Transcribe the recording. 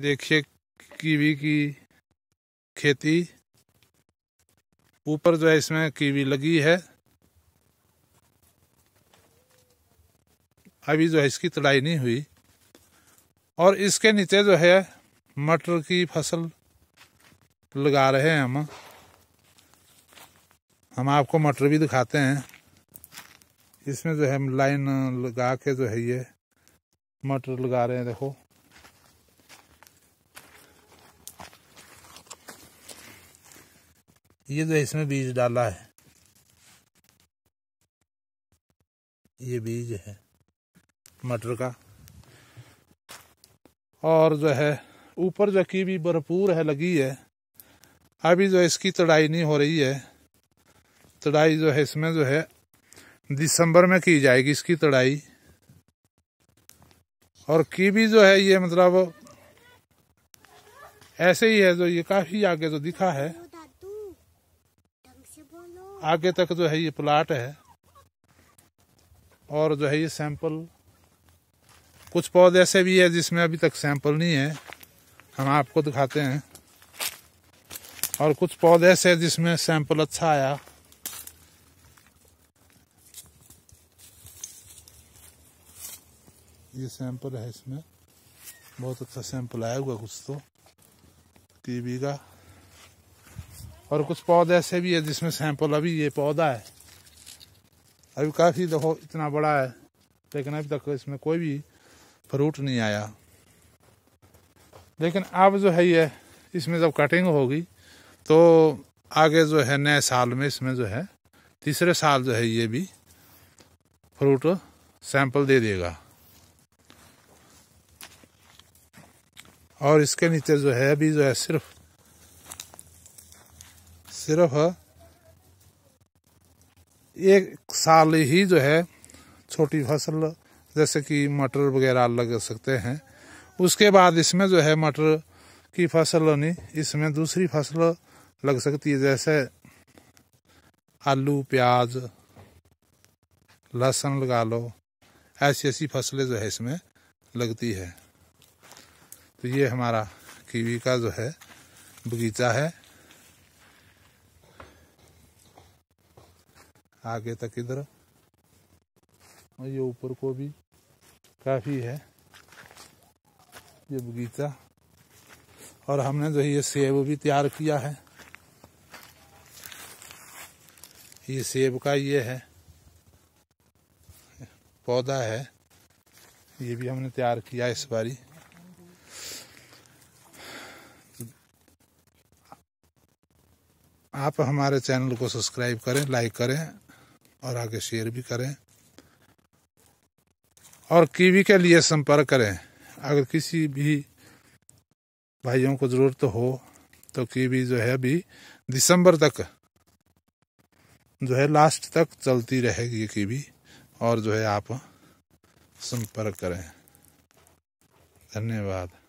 देखिए कीवी की खेती ऊपर जो है इसमें कीवी लगी है अभी जो है इसकी तड़ाई नहीं हुई और इसके नीचे जो है मटर की फसल लगा रहे हैं हम हम आपको मटर भी दिखाते हैं इसमें जो है हम लाइन लगा के जो है ये मटर लगा रहे हैं देखो ये जो तो इसमें बीज डाला है ये बीज है मटर का और जो है ऊपर जो की भी भरपूर है लगी है अभी जो इसकी तड़ाई नहीं हो रही है तड़ाई जो है इसमें जो है दिसंबर में की जाएगी इसकी तड़ाई और कीवी जो है ये मतलब ऐसे ही है जो ये काफ़ी आगे जो दिखा है आगे तक जो है ये प्लाट है और जो है ये सैंपल कुछ पौधे ऐसे भी है जिसमें अभी तक सैंपल नहीं है हम आपको दिखाते हैं और कुछ पौधे ऐसे है जिसमें सैंपल अच्छा आया ये सैंपल है इसमें बहुत अच्छा सैंपल आया हुआ कुछ तो टीवी का और कुछ पौधे ऐसे भी है जिसमें सैंपल अभी ये पौधा है अभी काफ़ी देखो इतना बड़ा है लेकिन अभी तक इसमें कोई भी फ्रूट नहीं आया लेकिन अब जो है ये इसमें जब कटिंग होगी तो आगे जो है नए साल में इसमें जो है तीसरे साल जो है ये भी फ्रूट सैंपल दे देगा और इसके नीचे जो है अभी जो है सिर्फ सिर्फ एक साल ही जो है छोटी फसल जैसे कि मटर वगैरह लग सकते हैं उसके बाद इसमें जो है मटर की फसल नहीं इसमें दूसरी फसल लग सकती है जैसे आलू प्याज लहसुन लगा लो ऐसी ऐसी फसलें जो है इसमें लगती है तो ये हमारा कीवी का जो है बगीचा है आगे तक इधर और ये ऊपर को भी काफ़ी है ये बगीचा और हमने जो ये सेब भी तैयार किया है ये सेब का ये है पौधा है ये भी हमने तैयार किया इस बारी आप हमारे चैनल को सब्सक्राइब करें लाइक करें और आगे शेयर भी करें और कीवी के लिए संपर्क करें अगर किसी भी भाइयों को ज़रूरत तो हो तो कीवी जो है अभी दिसंबर तक जो है लास्ट तक चलती रहेगी कीवी और जो है आप संपर्क करें धन्यवाद